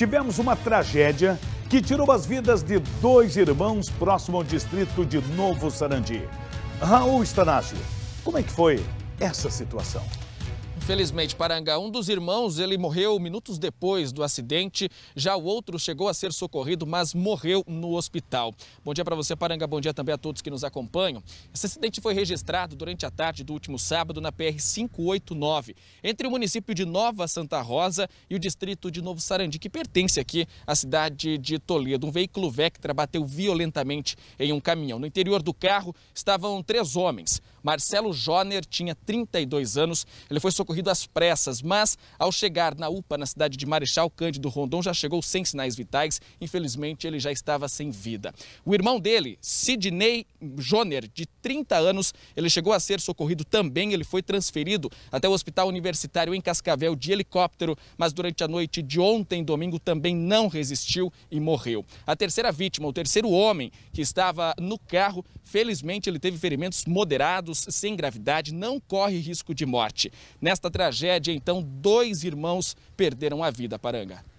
tivemos uma tragédia que tirou as vidas de dois irmãos próximo ao distrito de Novo Sarandi. Raul Stanácio, como é que foi essa situação? Infelizmente, Paranga, um dos irmãos, ele morreu minutos depois do acidente. Já o outro chegou a ser socorrido, mas morreu no hospital. Bom dia para você, Paranga. Bom dia também a todos que nos acompanham. Esse acidente foi registrado durante a tarde do último sábado na PR-589, entre o município de Nova Santa Rosa e o distrito de Novo Sarandi, que pertence aqui à cidade de Toledo. Um veículo Vectra bateu violentamente em um caminhão. No interior do carro estavam três homens. Marcelo Joner tinha 32 anos. Ele foi socorrido socorrido às pressas, mas ao chegar na UPA, na cidade de Marechal Cândido Rondon, já chegou sem sinais vitais. Infelizmente, ele já estava sem vida. O irmão dele, Sidney Joner, de 30 anos, ele chegou a ser socorrido também. Ele foi transferido até o Hospital Universitário em Cascavel de helicóptero, mas durante a noite de ontem, domingo, também não resistiu e morreu. A terceira vítima, o terceiro homem que estava no carro, felizmente ele teve ferimentos moderados, sem gravidade, não corre risco de morte. Nesta tragédia, então, dois irmãos perderam a vida, Paranga.